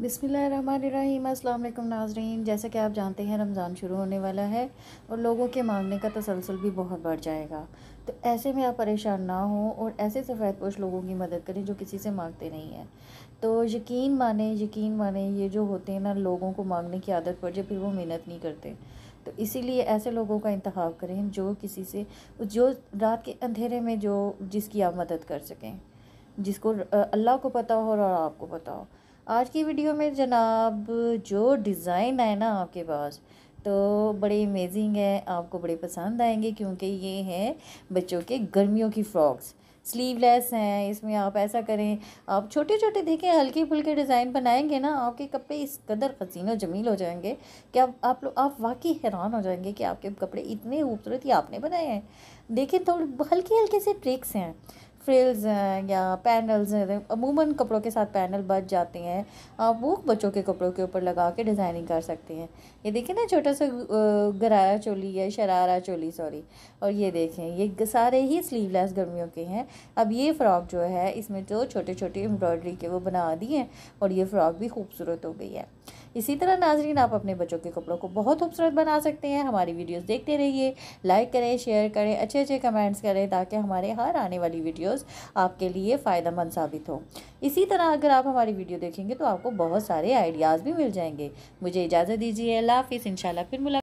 बिसमीम अल्लाम नाजरीन जैसा कि आप जानते हैं रमज़ान शुरू होने वाला है और लोगों के मांगने का तसलसल भी बहुत बढ़ जाएगा तो ऐसे में आप परेशान ना हों और ऐसे सफ़ेद पोश लोगों की मदद करें जो किसी से मांगते नहीं हैं तो यकीन माने यकीन माने ये जो होते हैं ना लोगों को मांगने की आदत पड़ जाए फिर वो मेहनत नहीं करते तो इसीलिए ऐसे लोगों का इंतखब करें जो किसी से जो रात के अंधेरे में जो जिसकी आप मदद कर सकें जिसको अल्लाह को पता हो और आपको पता हो आज की वीडियो में जनाब जो डिज़ाइन है ना आपके पास तो बड़े अमेजिंग है आपको बड़े पसंद आएंगे क्योंकि ये हैं बच्चों के गर्मियों की फ़्रॉक्स स्लीवलेस हैं इसमें आप ऐसा करें आप छोटे छोटे देखें हल्के फुल्के डिज़ाइन बनाएंगे ना आपके कपड़े इस कदर हसीन और जमील हो जाएंगे कि आप आप लोग आप वाकई हैरान हो जाएंगे कि आपके कपड़े इतने खूबसूरत ही आपने बनाए हैं देखें थोड़े हल्के हल्के से ट्रिक्स हैं फ्रिल्स हैं या पैनल्स हैं तो अमूमन कपड़ों के साथ पैनल बच जाते हैं आप वो बच्चों के कपड़ों के ऊपर लगा के डिज़ाइनिंग कर सकते हैं ये देखें ना छोटा सा गरारा चोली या शरारा चोली सॉरी और ये देखें ये सारे ही स्लीवलेस गर्मियों के हैं अब ये फ़्रॉक जो है इसमें जो तो छोटे छोटे एम्ब्रॉयडरी के वो बना दिए हैं और ये फ़्रॉक भी खूबसूरत हो गई है इसी तरह नाजरीन आप अपने बच्चों के कपड़ों को बहुत खूबसूरत बना सकते हैं हमारी वीडियोस देखते रहिए लाइक करें शेयर करें अच्छे अच्छे कमेंट्स करें ताकि हमारे हर आने वाली वीडियो वीडियोस आपके लिए मंद साबित हो इसी तरह अगर आप हमारी वीडियो देखेंगे तो आपको बहुत सारे आइडियाज़ भी मिल जाएंगे मुझे इजाज़त दीजिए अल्लाह हाफिज़ इन फिर मुला